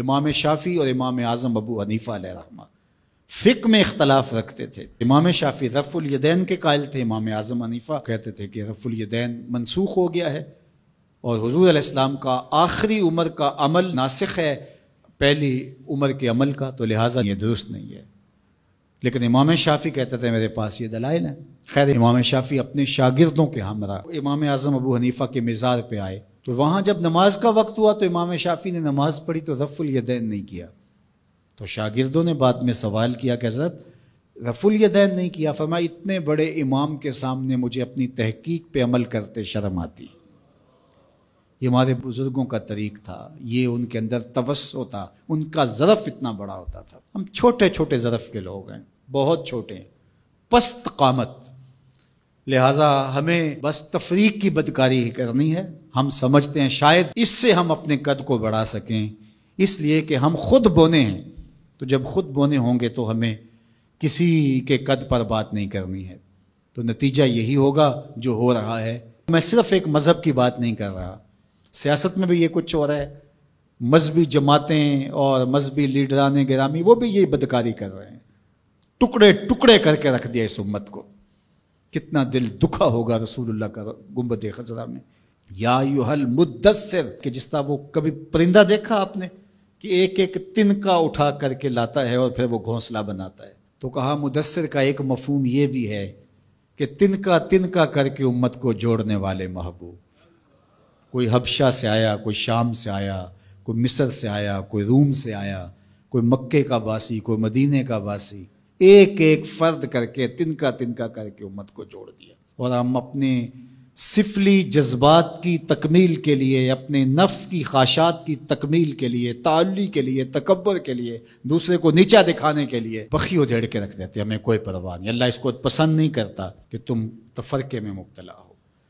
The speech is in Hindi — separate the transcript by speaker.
Speaker 1: इमाम शाफ़ी और इमाम आज़म अबू हनीफ़ा रहमा फ़िक में इख्तलाफ रखते थे इमाम शाफ़ी रफ़ुलयदैन के कायल थे इमाम आज़म हनीफ़ा कहते थे कि रफ़ुलयदैन मनसूख हो गया है और हजूर इस्लाम का आखिरी उम्र का अमल नासिक है पहली उम्र के अमल का तो लिहाजा ये दुरुस्त नहीं है लेकिन इमाम शाफ़ी कहते थे मेरे पास ये दलाइल हैं खैर इमाम शाफ़ी अपने शागिदों के हमरा इमाम आज़म अबू हनीफ़ा के मिज़ार पे आए तो वहाँ जब नमाज का वक्त हुआ तो इमाम शाफी ने नमाज पढ़ी तो रफ़ुल यदैन नहीं किया तो शागिर्दों ने बाद में सवाल किया कि हजरत रफ़ुल यदैन नहीं किया फरमा इतने बड़े इमाम के सामने मुझे अपनी तहकीक पे अमल करते शर्म आती ये हमारे बुज़ुर्गों का तरीक था ये उनके अंदर तवस था उनका ज़रफ़ इतना बड़ा होता था हम छोटे छोटे ज़रफ़ के लोग हैं बहुत छोटे पस्त कामत लिहाजा हमें बस तफरीक की बदकारी ही करनी है हम समझते हैं शायद इससे हम अपने कद को बढ़ा सकें इसलिए कि हम खुद बोने हैं तो जब खुद बोने होंगे तो हमें किसी के कद पर बात नहीं करनी है तो नतीजा यही होगा जो हो रहा है मैं सिर्फ एक मज़हब की बात नहीं कर रहा सियासत में भी ये कुछ हो रहा है मजहबी जमातें और मजहबी लीडरान ग्रामी वो भी ये बदकारी कर रहे हैं टुकड़े टुकड़े करके रख दिया इस उम्मत को कितना दिल दुखा होगा रसूलुल्लाह का गुम्बद खजरा में या हल मुद्दसर कि जिस तरह वो कभी परिंदा देखा आपने कि एक एक तिनका उठा करके लाता है और फिर वो घोंसला बनाता है तो कहा मुदसर का एक मफहम ये भी है कि तिनका तिनका करके उम्मत को जोड़ने वाले महबूब कोई हबशा से आया कोई शाम से आया कोई मिस्र से आया कोई रूम से आया कोई मक्के का बासी कोई मदीने का बासी एक एक फर्द करके तिनका तिनका करके उम्मत को जोड़ दिया और हम अपने सिफली जज्बात की तकमील के लिए अपने नफ्स की खाशात की तकमील के लिए ताली के लिए तकबर के लिए दूसरे को नीचा दिखाने के लिए पखी उधेड़ के रख देते हमें कोई परवाह नहीं अल्लाह इसको पसंद नहीं करता कि तुम तफरके तो में मुबतला हो